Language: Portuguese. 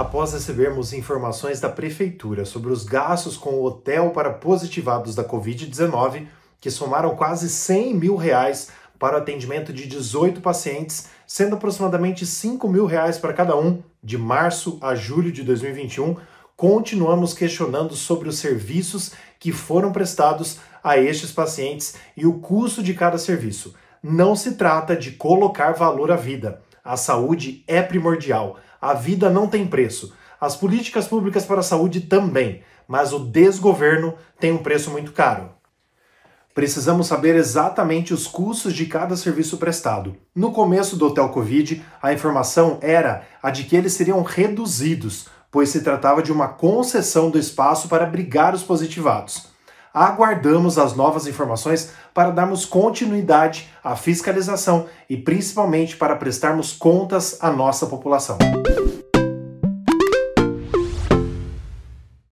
após recebermos informações da Prefeitura sobre os gastos com o hotel para positivados da Covid-19, que somaram quase 100 mil reais para o atendimento de 18 pacientes, sendo aproximadamente 5 mil reais para cada um, de março a julho de 2021, continuamos questionando sobre os serviços que foram prestados a estes pacientes e o custo de cada serviço. Não se trata de colocar valor à vida a saúde é primordial. A vida não tem preço. As políticas públicas para a saúde também, mas o desgoverno tem um preço muito caro. Precisamos saber exatamente os custos de cada serviço prestado. No começo do Hotel Covid, a informação era a de que eles seriam reduzidos, pois se tratava de uma concessão do espaço para abrigar os positivados aguardamos as novas informações para darmos continuidade à fiscalização e principalmente para prestarmos contas à nossa população.